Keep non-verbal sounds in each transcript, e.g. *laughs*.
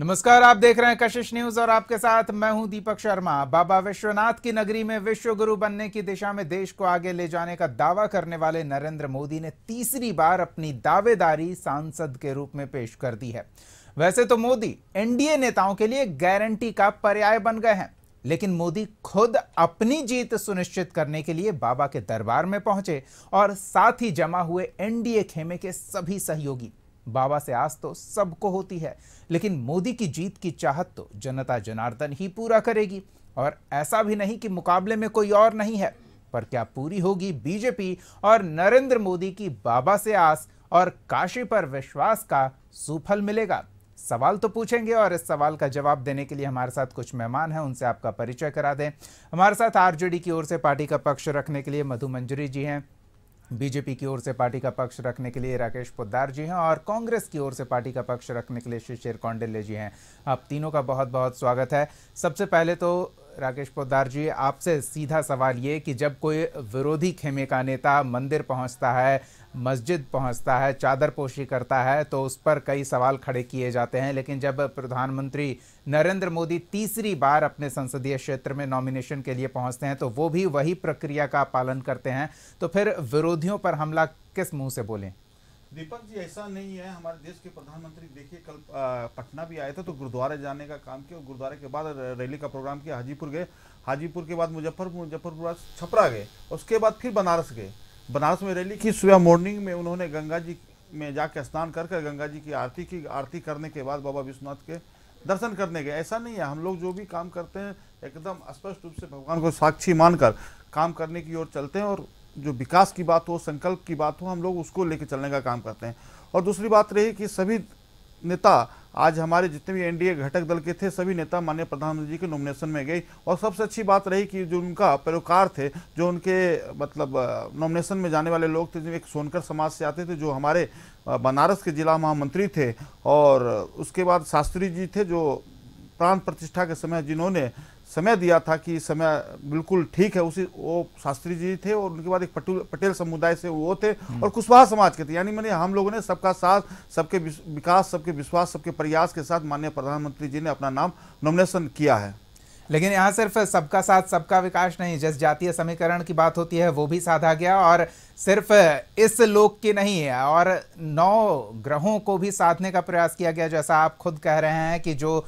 नमस्कार आप देख रहे हैं कशिश न्यूज और आपके साथ मैं हूं दीपक शर्मा बाबा विश्वनाथ की नगरी में विश्व गुरु बनने की दिशा में देश को आगे ले जाने का दावा करने वाले नरेंद्र मोदी ने तीसरी बार अपनी दावेदारी सांसद के रूप में पेश कर दी है वैसे तो मोदी एनडीए नेताओं के लिए गारंटी का पर्याय बन गए हैं लेकिन मोदी खुद अपनी जीत सुनिश्चित करने के लिए बाबा के दरबार में पहुंचे और साथ ही जमा हुए एनडीए खेमे के सभी सहयोगी बाबा से आस तो सबको होती है लेकिन मोदी की जीत की चाहत तो जनता जनार्दन ही पूरा करेगी और ऐसा भी नहीं कि मुकाबले में कोई और नहीं है पर क्या पूरी होगी बीजेपी और नरेंद्र मोदी की बाबा से आस और काशी पर विश्वास का सुफल मिलेगा सवाल तो पूछेंगे और इस सवाल का जवाब देने के लिए हमारे साथ कुछ मेहमान हैं उनसे आपका परिचय करा दें हमारे साथ आरजेडी की ओर से पार्टी का पक्ष रखने के लिए मधु मंजरी जी हैं बीजेपी की ओर से पार्टी का पक्ष रखने के लिए राकेश पोद्दार जी हैं और कांग्रेस की ओर से पार्टी का पक्ष रखने के लिए शिशिर कौंडल्य जी हैं आप तीनों का बहुत बहुत स्वागत है सबसे पहले तो राकेश पोदार जी आपसे सीधा सवाल ये कि जब कोई विरोधी खेमे का नेता मंदिर पहुंचता है मस्जिद पहुंचता है चादर पोशी करता है तो उस पर कई सवाल खड़े किए जाते हैं लेकिन जब प्रधानमंत्री नरेंद्र मोदी तीसरी बार अपने संसदीय क्षेत्र में नॉमिनेशन के लिए पहुंचते हैं तो वो भी वही प्रक्रिया का पालन करते हैं तो फिर विरोधियों पर हमला किस मुंह से बोलें दीपक जी ऐसा नहीं है हमारे देश के प्रधानमंत्री देखिए कल पटना भी आए थे तो गुरुद्वारे जाने का काम किया और गुरुद्वारे के बाद रैली का प्रोग्राम किया हाजीपुर गए हाजीपुर के बाद मुजफ्फरपुर मुजफ्फरपुर छपरा गए उसके बाद फिर बनारस गए बनारस में रैली की सुबह मॉर्निंग में उन्होंने गंगा जी में जाके स्नान कर कर गंगा जी की आरती की आरती करने के बाद बाबा विश्वनाथ के दर्शन करने गए ऐसा नहीं है हम लोग जो भी काम करते हैं एकदम स्पष्ट रूप से भगवान को साक्षी मानकर काम करने की ओर चलते हैं और जो विकास की बात हो संकल्प की बात हो हम लोग उसको लेके चलने का काम करते हैं और दूसरी बात रही कि सभी नेता आज हमारे जितने भी एनडीए घटक दल के थे सभी नेता माननीय प्रधानमंत्री जी के नॉमिनेशन में गई और सबसे अच्छी बात रही कि जो उनका पैरोकार थे जो उनके मतलब नॉमिनेशन में जाने वाले लोग थे जो एक सोनकर समाज से आते थे जो हमारे बनारस के जिला महामंत्री थे और उसके बाद शास्त्री जी थे जो प्राण प्रतिष्ठा के समय जिन्होंने समय दिया था कि समय बिल्कुल ठीक है उसी वो शास्त्री जी थे और उनके बाद एक पटेल समुदाय से वो थे हम्म। और कुशवाहा समाज के थे यानी मैंने हम लोगों ने सबका साथ सबके विकास सबके विश्वास सबके प्रयास के साथ माननीय प्रधानमंत्री जी ने अपना नाम नॉमिनेशन किया है लेकिन यहाँ सिर्फ सबका साथ सबका विकास नहीं जिस जातीय समीकरण की बात होती है वो भी साधा गया और सिर्फ इस लोक की नहीं है और नौ ग्रहों को भी साधने का प्रयास किया गया जैसा आप खुद कह रहे हैं कि जो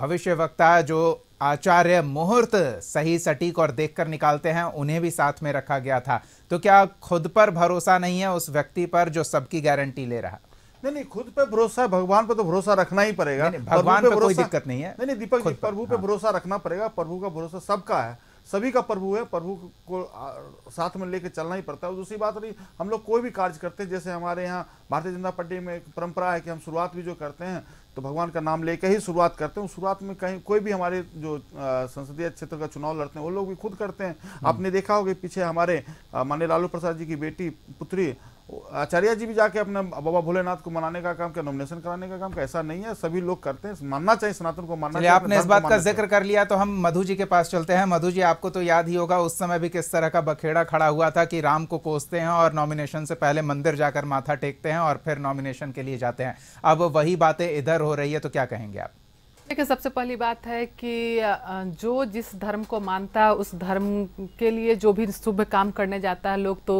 भविष्य वक्ता जो आचार्य मुहूर्त सही सटीक और देखकर निकालते हैं उन्हें भी साथ में रखा गया था तो क्या खुद पर भरोसा नहीं है उस व्यक्ति पर जो सबकी गारंटी ले रहा नहीं नहीं खुद पे भरोसा भगवान पे तो भरोसा रखना ही पड़ेगा भगवान पे, पे कोई दिक्कत नहीं है नहीं नहीं दीपक जी प्रभु पे हाँ। भरोसा रखना पड़ेगा प्रभु का भरोसा सबका है सभी का प्रभु है प्रभु को साथ में लेके चलना ही पड़ता है दूसरी बात रही हम लोग कोई भी कार्य करते हैं जैसे हमारे यहाँ भारतीय जनता पार्टी में एक परंपरा है कि हम शुरुआत भी जो करते हैं तो भगवान का नाम लेकर ही शुरुआत करते हैं शुरुआत में कहीं कोई भी हमारे जो संसदीय क्षेत्र का चुनाव लड़ते हैं वो लोग भी खुद करते हैं हम्म। आपने देखा होगा पीछे हमारे मान्य लालू प्रसाद जी की बेटी पुत्री आचार्य जी भी जाके अपने बाबा भोलेनाथ को मनाने का काम क्या नॉमिनेशन कराने का काम का ऐसा नहीं है सभी लोग करते हैं मानना चाहिए सनातन को मानना चाहिए आपने इस बात का जिक्र कर लिया तो हम मधु जी के पास चलते हैं मधु जी आपको तो याद ही होगा उस समय भी किस तरह का बखेड़ा खड़ा हुआ था कि राम को कोसते हैं और नॉमिनेशन से पहले मंदिर जाकर माथा टेकते हैं और फिर नॉमिनेशन के लिए जाते हैं अब वही बातें इधर हो रही है तो क्या कहेंगे आप देखिए सबसे पहली बात है कि जो जिस धर्म को मानता है उस धर्म के लिए जो भी शुभ काम करने जाता है लोग तो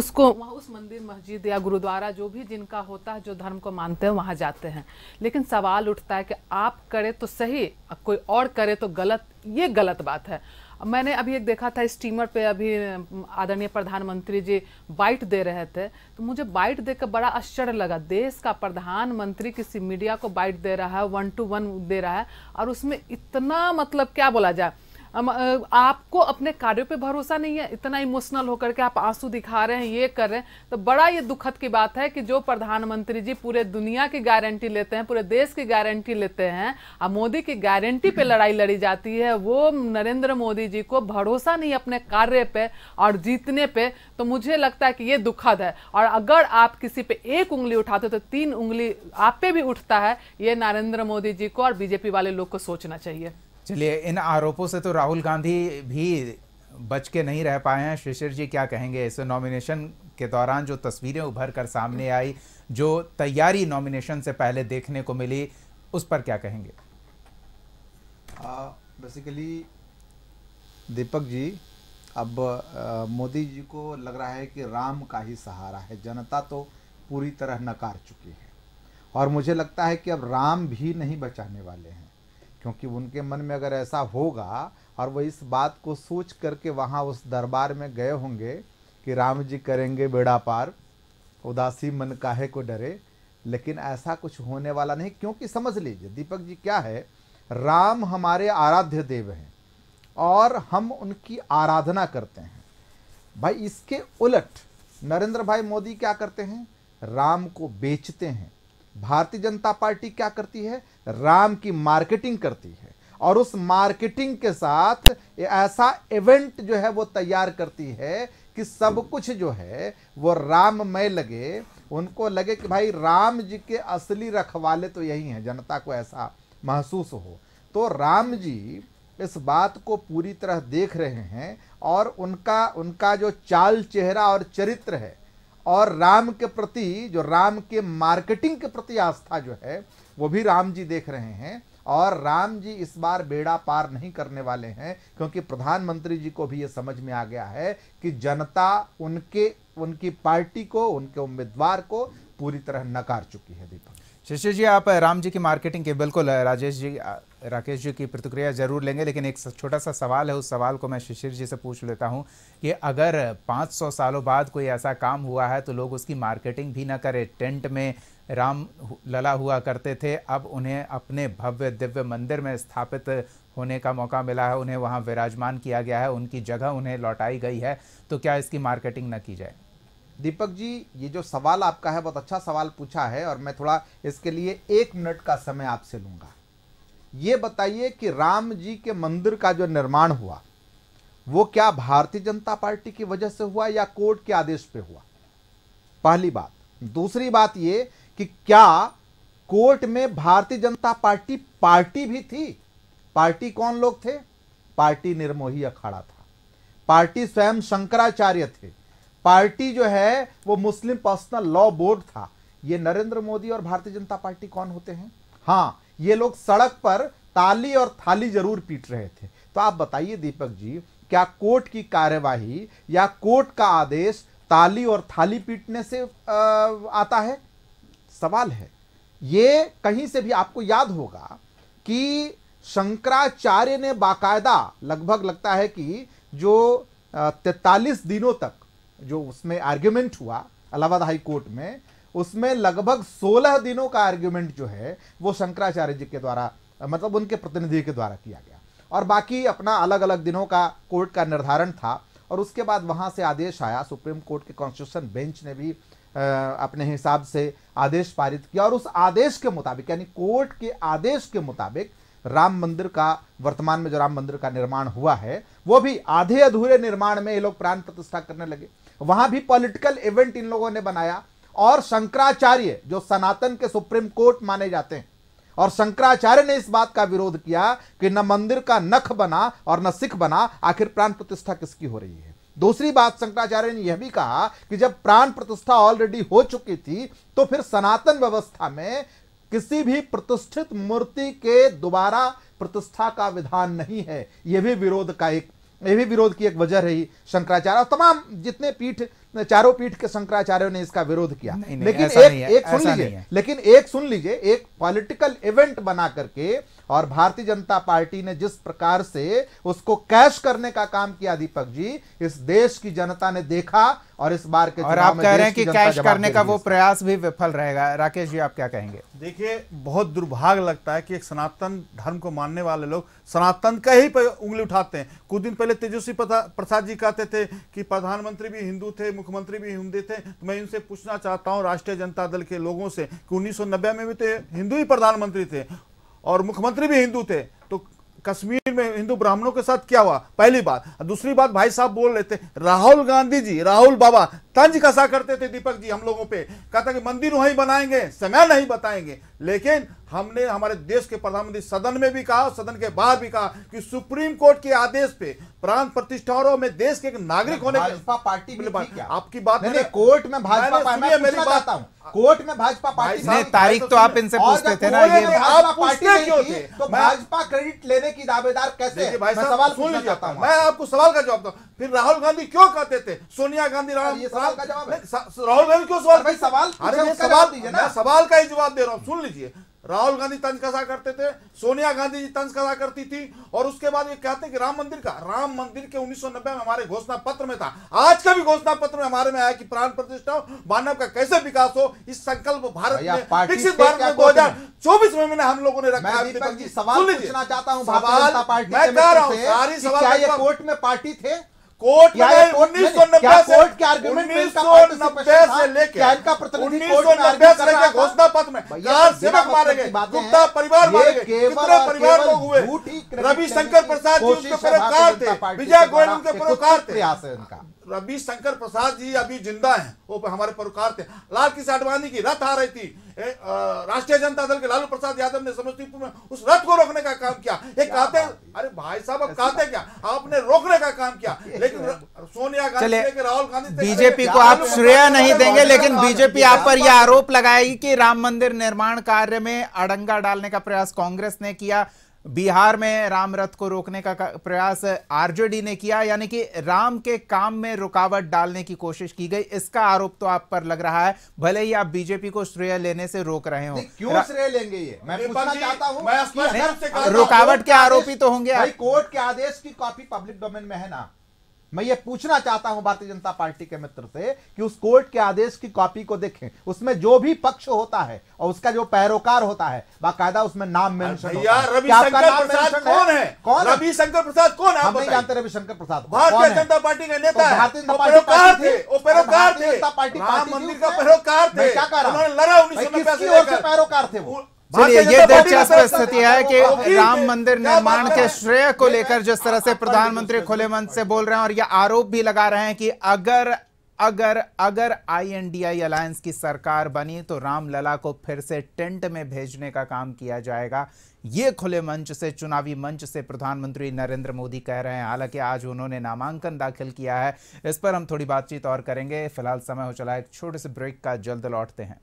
उसको वहाँ उस मंदिर मस्जिद या गुरुद्वारा जो भी जिनका होता है जो धर्म को मानते हैं वहाँ जाते हैं लेकिन सवाल उठता है कि आप करें तो सही कोई और करे तो गलत ये गलत बात है मैंने अभी एक देखा था स्टीमर पे अभी आदरणीय प्रधानमंत्री जी बाइट दे रहे थे तो मुझे बाइट देकर बड़ा आश्चर्य लगा देश का प्रधानमंत्री किसी मीडिया को बाइट दे रहा है वन टू वन दे रहा है और उसमें इतना मतलब क्या बोला जाए आपको अपने कार्यों पे भरोसा नहीं है इतना इमोशनल होकर के आप आंसू दिखा रहे हैं ये कर रहे हैं तो बड़ा ये दुखद की बात है कि जो प्रधानमंत्री जी पूरे दुनिया की गारंटी लेते हैं पूरे देश की गारंटी लेते हैं और मोदी की गारंटी पे लड़ाई लड़ी जाती है वो नरेंद्र मोदी जी को भरोसा नहीं अपने कार्य पे और जीतने पे तो मुझे लगता है कि ये दुखद है और अगर आप किसी पे एक उंगली उठाते तो तीन उंगली आप पे भी उठता है ये नरेंद्र मोदी जी को और बीजेपी वाले लोग को सोचना चाहिए चलिए इन आरोपों से तो राहुल गांधी भी बच के नहीं रह पाए हैं शिशिर जी क्या कहेंगे इस नॉमिनेशन के दौरान जो तस्वीरें उभर कर सामने आई जो तैयारी नॉमिनेशन से पहले देखने को मिली उस पर क्या कहेंगे बेसिकली दीपक जी अब मोदी जी को लग रहा है कि राम का ही सहारा है जनता तो पूरी तरह नकार चुकी है और मुझे लगता है कि अब राम भी नहीं बचाने वाले हैं क्योंकि उनके मन में अगर ऐसा होगा और वो इस बात को सोच करके वहाँ उस दरबार में गए होंगे कि राम जी करेंगे बेड़ा पार उदासी मन काहे को डरे लेकिन ऐसा कुछ होने वाला नहीं क्योंकि समझ लीजिए दीपक जी क्या है राम हमारे आराध्य देव हैं और हम उनकी आराधना करते हैं भाई इसके उलट नरेंद्र भाई मोदी क्या करते हैं राम को बेचते हैं भारतीय जनता पार्टी क्या करती है राम की मार्केटिंग करती है और उस मार्केटिंग के साथ ऐसा इवेंट जो है वो तैयार करती है कि सब कुछ जो है वो राममय लगे उनको लगे कि भाई राम जी के असली रखवाले तो यही हैं जनता को ऐसा महसूस हो तो राम जी इस बात को पूरी तरह देख रहे हैं और उनका उनका जो चाल चेहरा और चरित्र है और राम के प्रति जो राम के मार्केटिंग के प्रति आस्था जो है वो भी राम जी देख रहे हैं और राम जी इस बार बेड़ा पार नहीं करने वाले हैं क्योंकि प्रधानमंत्री जी को भी ये समझ में आ गया है कि जनता उनके उनकी पार्टी को उनके उम्मीदवार को पूरी तरह नकार चुकी है दीपक शिष्य जी आप राम जी की मार्केटिंग के बिल्कुल राजेश जी राकेश जी की प्रतिक्रिया जरूर लेंगे लेकिन एक छोटा सा सवाल है उस सवाल को मैं शिशिर जी से पूछ लेता हूं कि अगर 500 सालों बाद कोई ऐसा काम हुआ है तो लोग उसकी मार्केटिंग भी ना करें टेंट में राम लला हुआ करते थे अब उन्हें अपने भव्य दिव्य मंदिर में स्थापित होने का मौका मिला है उन्हें वहाँ विराजमान किया गया है उनकी जगह उन्हें लौटाई गई है तो क्या इसकी मार्केटिंग न की जाए दीपक जी ये जो सवाल आपका है बहुत अच्छा सवाल पूछा है और मैं थोड़ा इसके लिए एक मिनट का समय आपसे लूंगा ये बताइए कि राम जी के मंदिर का जो निर्माण हुआ वो क्या भारतीय जनता पार्टी की वजह से हुआ या कोर्ट के आदेश पे हुआ पहली बात दूसरी बात ये कि क्या कोर्ट में भारतीय जनता पार्टी पार्टी भी थी पार्टी कौन लोग थे पार्टी निर्मोही अखाड़ा था पार्टी स्वयं शंकराचार्य थे पार्टी जो है वो मुस्लिम पर्सनल लॉ बोर्ड था ये नरेंद्र मोदी और भारतीय जनता पार्टी कौन होते हैं हाँ ये लोग सड़क पर ताली और थाली जरूर पीट रहे थे तो आप बताइए दीपक जी क्या कोर्ट की कार्यवाही या कोर्ट का आदेश ताली और थाली पीटने से आता है सवाल है ये कहीं से भी आपको याद होगा कि शंकराचार्य ने बाकायदा लगभग लगता है कि जो तैतालीस दिनों तक जो उसमें आर्ग्यूमेंट हुआ इलाहाबाद हाई कोर्ट में उसमें लगभग 16 दिनों का आर्ग्यूमेंट जो है वो शंकराचार्य जी के द्वारा मतलब उनके प्रतिनिधि के द्वारा किया गया और बाकी अपना अलग अलग दिनों का कोर्ट का निर्धारण था और उसके बाद वहां से आदेश आया सुप्रीम कोर्ट के कॉन्स्टिट्यूशन बेंच ने भी अपने हिसाब से आदेश पारित किया और उस आदेश के मुताबिक यानी कोर्ट के आदेश के मुताबिक राम मंदिर का वर्तमान में जो राम मंदिर का निर्माण हुआ है वो भी आधे अधूरे निर्माण में ये लोग प्राण प्रतिष्ठा करने लगे वहां भी पॉलिटिकल इवेंट इन लोगों ने बनाया और शंकराचार्य जो सनातन के सुप्रीम कोर्ट माने जाते हैं और शंकराचार्य ने इस बात का विरोध किया कि न मंदिर का नख बना और न सिख बना आखिर प्राण प्रतिष्ठा किसकी हो रही है दूसरी बात शंकराचार्य ने यह भी कहा कि जब प्राण प्रतिष्ठा ऑलरेडी हो चुकी थी तो फिर सनातन व्यवस्था में किसी भी प्रतिष्ठित मूर्ति के दोबारा प्रतिष्ठा का विधान नहीं है यह भी विरोध का एक ये भी विरोध की एक वजह रही शंकराचार्य और तमाम जितने पीठ चारों पीठ के शंकराचार्यों ने इसका विरोध किया नहीं, नहीं, लेकिन एक, एक सुन लीजिए लेकिन एक सुन लीजिए एक पॉलिटिकल इवेंट बना करके और भारतीय जनता पार्टी ने जिस प्रकार से उसको कैश करने का काम किया दीपक जी इस देश की जनता ने देखा और इस बार के और आप कह रहे हैं कि कैश करने का वो प्रयास भी विफल रहेगा राकेश जी आप क्या कहेंगे देखिए बहुत दुर्भाग्य लगता है कि एक सनातन धर्म को मानने वाले लोग सनातन का ही उंगली उठाते हैं कुछ दिन पहले तेजस्वी प्रसाद जी कहते थे कि प्रधानमंत्री भी हिंदू थे मुख्यमंत्री भी हिंदी थे तो मैं इनसे पूछना चाहता हूँ राष्ट्रीय जनता दल के लोगों से कि उन्नीस में भी तो हिंदू ही प्रधानमंत्री थे और मुख्यमंत्री भी हिंदू थे तो कश्मीर में हिंदू ब्राह्मणों के साथ क्या हुआ पहली बात दूसरी बात भाई साहब बोल रहे थे राहुल गांधी जी राहुल बाबा तंज कसा करते थे दीपक जी हम लोगों पे कहता कि मंदिर वहीं बनाएंगे समय नहीं बताएंगे लेकिन हमने हमारे देश के प्रधानमंत्री सदन में भी कहा सदन के बाहर भी कहा कि सुप्रीम कोर्ट के आदेश पे प्रांत प्रतिष्ठानों में देश के एक नागरिक होने भाजपा पार्टी आपकी बात नहीं, कोर्ट में भाजपा मेरी बात कोर्ट में भाजपा पार्टी ने तारीख तो आप इनसे पूछते थे ना ये तो भाजपा क्रेडिट लेने की दावेदार कैसे भाई सवाल सुन जाता हूँ मैं आपको सवाल का जवाब दूँ फिर राहुल गांधी क्यों कहते थे सोनिया गांधी राहुल राहुल गांधी क्यों सवाल सवाल सवाल का ही जवाब दे रहा हूँ सुन लीजिए राहुल गांधी तंज कसा करते थे सोनिया गांधी जी तंज कसा करती थी और उसके बाद ये कहते कि राम मंदिर का राम मंदिर के 1990 में हमारे घोषणा पत्र में था आज का भी घोषणा पत्र में हमारे में आया कि प्राण प्रतिष्ठा मानव का कैसे विकास हो इस संकल्प भारत में विकसित भारत में दो हजार चौबीस में मैंने हम लोगों ने रखा सवाल मतलब कोर्ट में पार्टी थे कोर्ट में उन्नीस सौ नब्बे से लेकर उन्नीस सौ नब्बे से लेकर सेवक मारे गए गुप्ता परिवार मारे गए कितने परिवार लोग हुए रविशंकर प्रसाद जी उनके परोकार थे विजय गोयल उनके परोकार थे प्रयास है उनका रवि शंकर प्रसाद जी अभी जिंदा हैं वो हमारे परोकार थे लाल किशोर आडवाणी की रथ आ रही थी राष्ट्रीय जनता दल के लालू प्रसाद यादव ने समस्तीपुर में उस रथ को रोकने का काम किया ये कहते अरे भाई साहब अब कहते क्या आपने रोकने का काम किया *laughs* लेकिन सोनिया गांधी राहुल गांधी बीजेपी को आप श्रेय नहीं देंगे लेकिन बीजेपी आप पर यह आरोप लगाएगी कि राम मंदिर निर्माण कार्य में अड़ंगा डालने का प्रयास कांग्रेस ने किया बिहार में राम रथ को रोकने का प्रयास आरजेडी ने किया यानी कि राम के काम में रुकावट डालने की कोशिश की गई इसका आरोप तो आप पर लग रहा है भले ही आप बीजेपी को श्रेय लेने से रोक रहे हो क्यों श्रेय लेंगे ये मैं पूछना चाहता हूँ रुकावट के आरोपी तो होंगे कोर्ट के आदेश की कॉपी पब्लिक डोमेन में है ना मैं ये पूछना चाहता हूं भारतीय जनता पार्टी के मित्र से कि उस कोर्ट के आदेश की कॉपी को देखें उसमें जो भी पक्ष होता है और उसका जो पैरोकार होता है बाकायदा उसमें नाम मेंशन कौन है कौन रविशंकर प्रसाद कौन हम नहीं जानते रविशंकर प्रसाद भारतीय जनता पार्टी का नेता भारतीय जनता पार्टी का पैरोकार थे क्या कह रहा पैरोकार थे वो चलिए ये दिलचस्प स्थिति है कि राम मंदिर निर्माण के श्रेय को लेकर जिस तरह से प्रधानमंत्री खुले मंच से बोल रहे हैं और ये आरोप भी लगा रहे हैं कि अगर अगर अगर आईएनडीआई अलायंस की सरकार बनी तो रामलला को फिर से टेंट में भेजने का काम किया जाएगा ये खुले मंच से चुनावी मंच से प्रधानमंत्री नरेंद्र मोदी कह रहे हैं हालांकि आज उन्होंने नामांकन दाखिल किया है इस पर हम थोड़ी बातचीत और करेंगे फिलहाल समय हो चला एक छोटे से ब्रेक का जल्द लौटते हैं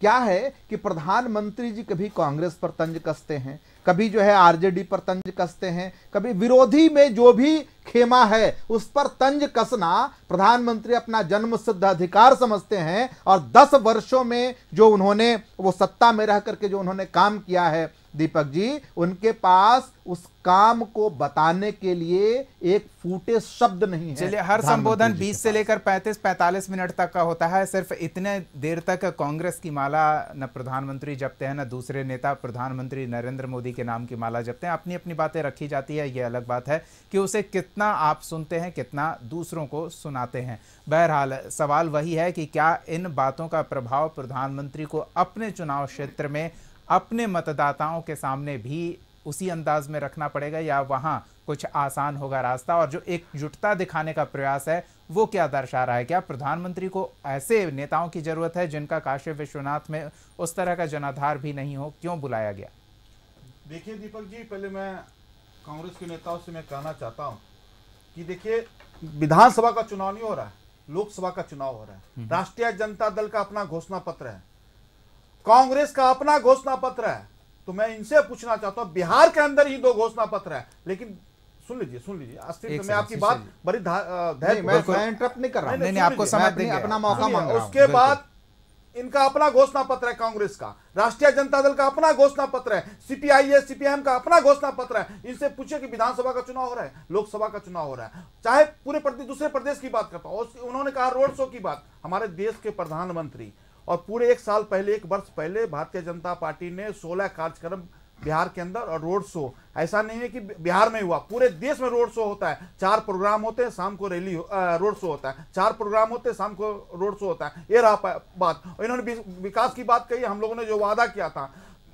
क्या है कि प्रधानमंत्री जी कभी कांग्रेस पर तंज कसते हैं कभी जो है आरजेडी पर तंज कसते हैं कभी विरोधी में जो भी खेमा है उस पर तंज कसना प्रधानमंत्री अपना जन्म सिद्ध अधिकार समझते हैं और 10 वर्षों में जो उन्होंने वो सत्ता में रह करके जो उन्होंने काम किया है दीपक जी उनके पास उस काम को बताने के लिए एक फूटे शब्द नहीं है चलिए हर संबोधन 20 से लेकर 35 45 मिनट तक का होता है सिर्फ इतने देर तक कांग्रेस की माला न प्रधानमंत्री जपते हैं न दूसरे नेता प्रधानमंत्री नरेंद्र मोदी के नाम की माला जपते हैं अपनी अपनी बातें रखी जाती है ये अलग बात है कि उसे कितना आप सुनते हैं कितना दूसरों को सुनाते हैं बहरहाल सवाल वही है कि क्या इन बातों का प्रभाव प्रधानमंत्री को अपने चुनाव क्षेत्र में अपने मतदाताओं के सामने भी उसी अंदाज में रखना पड़ेगा या वहाँ कुछ आसान होगा रास्ता और जो एकजुटता दिखाने का प्रयास है वो क्या दर्शा रहा है क्या प्रधानमंत्री को ऐसे नेताओं की जरूरत है जिनका काशी विश्वनाथ में उस तरह का जनाधार भी नहीं हो क्यों बुलाया गया देखिए दीपक जी पहले मैं कांग्रेस के नेताओं से मैं कहना चाहता हूँ कि देखिए विधानसभा का चुनाव नहीं हो रहा है लोकसभा का चुनाव हो रहा है हम्म। राष्ट्रीय जनता दल का अपना घोषणा पत्र है कांग्रेस का अपना घोषणा पत्र है तो मैं इनसे पूछना चाहता हूं बिहार के अंदर ही दो घोषणा पत्र है लेकिन सुन लीजिए सुन लीजिए अस्तित्व में आपकी बात बड़ी नहीं कर रहा नहीं, नहीं, आपको समय देंगे अपना हाँ, मौका मांग रहा उसके बाद इनका अपना घोषणा पत्र है कांग्रेस का राष्ट्रीय जनता दल का अपना घोषणा पत्र है सीपीआई सीपीएम का अपना घोषणा पत्र है इनसे पूछे कि विधानसभा का चुनाव हो रहा है लोकसभा का चुनाव हो रहा है चाहे पूरे दूसरे प्रदेश की बात करता हूं उन्होंने कहा रोड शो की बात हमारे देश के प्रधानमंत्री और पूरे एक साल पहले एक वर्ष पहले भारतीय जनता पार्टी ने 16 कार्यक्रम बिहार के अंदर और रोड शो ऐसा नहीं है कि बिहार में हुआ पूरे देश में रोड शो होता है चार प्रोग्राम होते हैं शाम को रैली रोड शो होता है चार प्रोग्राम होते हैं शाम को रोड शो होता है ये रहा बात इन्होंने विकास की बात कही हम लोगों ने जो वादा किया था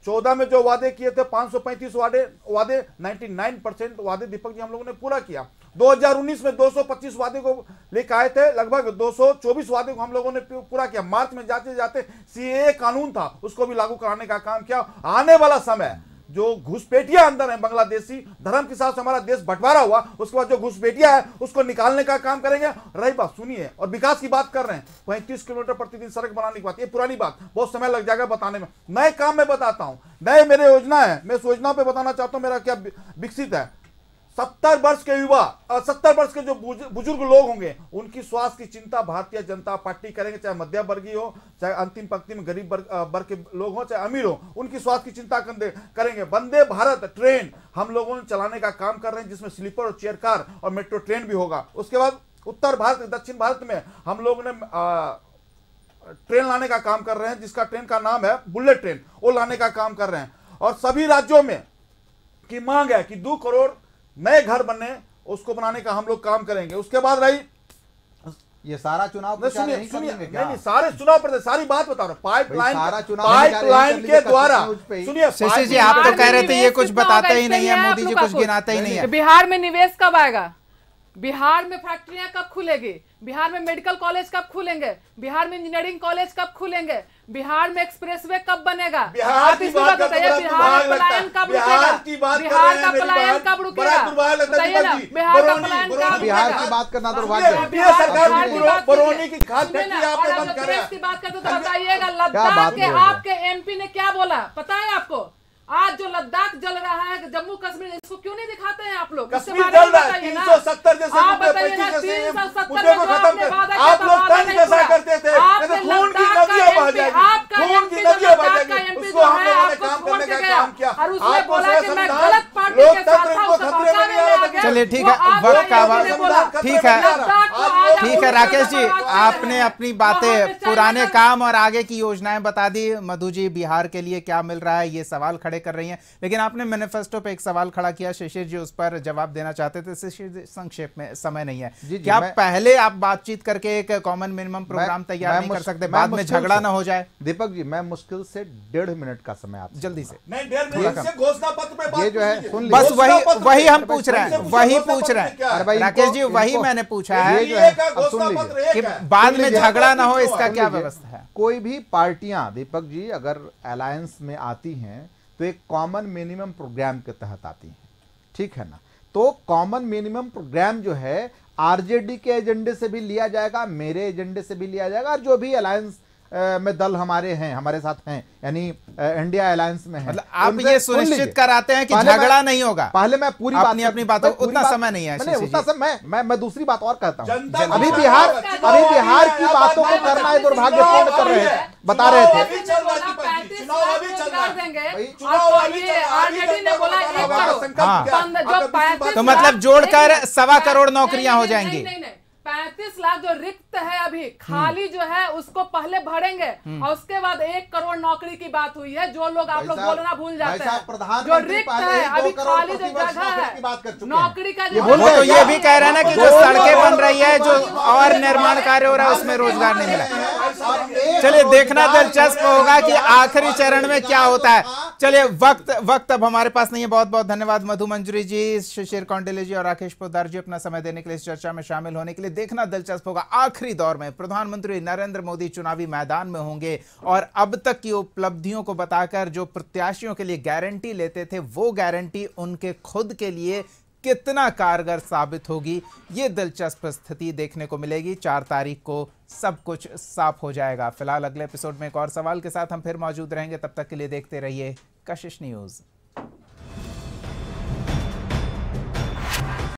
चौदह में जो वादे किए थे 535 वादे वादे 99 परसेंट वादे दीपक जी हम लोगों ने पूरा किया 2019 में 225 वादे को लेकर आए थे लगभग 224 वादे को हम लोगों ने पूरा किया मार्च में जाते जाते सीए कानून था उसको भी लागू कराने का काम किया आने वाला समय जो घुसपैठिया अंदर है बांग्लादेशी धर्म के साथ हमारा देश बंटवारा हुआ उसके बाद जो घुसपेटिया है उसको निकालने का काम करेंगे रही बात सुनिए और विकास की बात कर रहे हैं पैंतीस किलोमीटर प्रतिदिन सड़क बनाने की बात ये पुरानी बात बहुत समय लग जाएगा बताने में नए काम में बताता हूँ नए मेरे योजना है मैं इस योजना पर बताना चाहता हूँ मेरा क्या विकसित है सत्तर वर्ष के युवा और सत्तर वर्ष के जो बुजुर्ग लोग होंगे उनकी स्वास्थ्य की चिंता भारतीय जनता पार्टी करेंगे चाहे मध्यम वर्गीय हो चाहे अंतिम पंक्ति में गरीब वर्ग के लोग हों चाहे अमीर हो उनकी स्वास्थ्य की चिंता करेंगे वंदे भारत ट्रेन हम लोगों ने चलाने का काम कर रहे हैं जिसमें स्लीपर और चेयर कार और मेट्रो ट्रेन भी होगा उसके बाद उत्तर भारत दक्षिण भारत में हम लोगों ने ट्रेन लाने का काम कर रहे हैं जिसका ट्रेन का नाम है बुलेट ट्रेन वो लाने का काम कर रहे हैं और सभी राज्यों में की मांग है कि दो करोड़ नए घर बने उसको बनाने का हम लोग काम करेंगे उसके बाद रही ये सारा चुनाव नहीं सुनिए सुनिए नहीं, नहीं सारे चुनाव प्रदेश सारी बात बता रहा पाइपलाइन पाइपलाइन के द्वारा सुनिए जी आप तो कह रहे थे ये कुछ बताते ही नहीं है मोदी जी कुछ गिनाते ही नहीं है बिहार में निवेश कब आएगा बिहार में फैक्ट्रियां कब खुलेगी बिहार में मेडिकल कॉलेज कब खुलेंगे बिहार में इंजीनियरिंग कॉलेज कब खुलेंगे बिहार में एक्सप्रेसवे कब बनेगा बात बताइए बिहार पलायन कब रुकेगा बिहार का पलायन कब रुकेगा बिहार का पलायन बिहार की बात करना दुर्भाग्य की बात करते तो बताइएगा लद्दाख के आपके एमपी ने क्या बोला पता है आपको आज जो लद्दाख जल रहा है जम्मू कश्मीर इसको क्यों नहीं दिखाते हैं आप लोग कश्मीर जल रहा है तीन सौ सत्तर जैसे आप आप लोग तंज कैसा करते थे तो खून की नदियां बह जाएगी खून की नदियां बह जाएगी उसको हम लोगों ने काम करने का काम किया आपको संविधान लोकतंत्र को खतरे में नहीं आ रहा चलिए ठीक है वक्त का ठीक है तो ठीक है राकेश जी आपने अपनी बातें अच्छा पुराने काम और आगे की योजनाएं बता दी मधु जी बिहार के लिए क्या मिल रहा है ये सवाल खड़े कर रही हैं लेकिन आपने मैनिफेस्टो पे एक सवाल खड़ा किया शिशिर जी उस पर जवाब देना चाहते थे शिशिर संक्षेप में समय नहीं है जी, जी, क्या पहले आप बातचीत करके एक कॉमन मिनिमम प्रोग्राम तैयार नहीं कर सकते बाद में झगड़ा ना हो जाए दीपक जी मैं मुश्किल से डेढ़ मिनट का समय आप जल्दी से ये जो है बस वही वही हम पूछ रहे हैं वही पूछ रहे हैं राकेश जी वही मैंने पूछा है कि बाद में झगड़ा ना हो इसका क्या व्यवस्था है कोई भी पार्टियां दीपक जी अगर अलायंस में आती हैं तो एक कॉमन मिनिमम प्रोग्राम के तहत आती हैं ठीक है ना तो कॉमन मिनिमम प्रोग्राम जो है आरजेडी के एजेंडे से भी लिया जाएगा मेरे एजेंडे से भी लिया जाएगा और जो भी अलायंस में दल हमारे हैं हमारे साथ हैं यानी इंडिया अलायंस में है मतलब आप ये सुनिश्चित कराते हैं कि झगड़ा नहीं होगा पहले मैं पूरी बात नहीं अपनी बात उतना समय नहीं है उतना समय मैं मैं दूसरी बात और कहता हूँ अभी बिहार अभी बिहार की बातों को करना है दुर्भाग्यपूर्ण कर रहे हैं बता रहे थे तो मतलब जोड़कर सवा करोड़ नौकरियां हो जाएंगी पैंतीस लाख जो रिक्त है अभी हम्म। खाली जो है उसको पहले भरेंगे हम्म। और उसके बाद एक करोड़ नौकरी की बात हुई है जो लोग आप लोग बोलना भूल जाते हैं जो रिक्त है अभी खाली जो जगह है नौकरी का जो ये भी कह रहे हैं ना कि जो सड़कें बन रही है जो और निर्माण कार्य हो रहा है उसमें रोजगार नहीं मिला चलिए देखना दिलचस्प होगा कि आखिरी चरण में क्या होता है चलिए वक्त वक्त अब हमारे पास नहीं है बहुत बहुत धन्यवाद मधु मंजूरी जी शिशिर कौंडेले जी और राकेश पोदार जी अपना समय देने के लिए इस चर्चा में शामिल होने के लिए देखना दिलचस्प होगा आखिरी आखिरी दौर में प्रधानमंत्री नरेंद्र मोदी चुनावी मैदान में होंगे और अब तक की उपलब्धियों को बताकर जो प्रत्याशियों के लिए गारंटी लेते थे वो गारंटी उनके खुद के लिए कितना कारगर साबित होगी ये दिलचस्प स्थिति देखने को मिलेगी चार तारीख को सब कुछ साफ हो जाएगा फिलहाल अगले एपिसोड में एक और सवाल के साथ हम फिर मौजूद रहेंगे तब तक के लिए देखते रहिए कशिश न्यूज़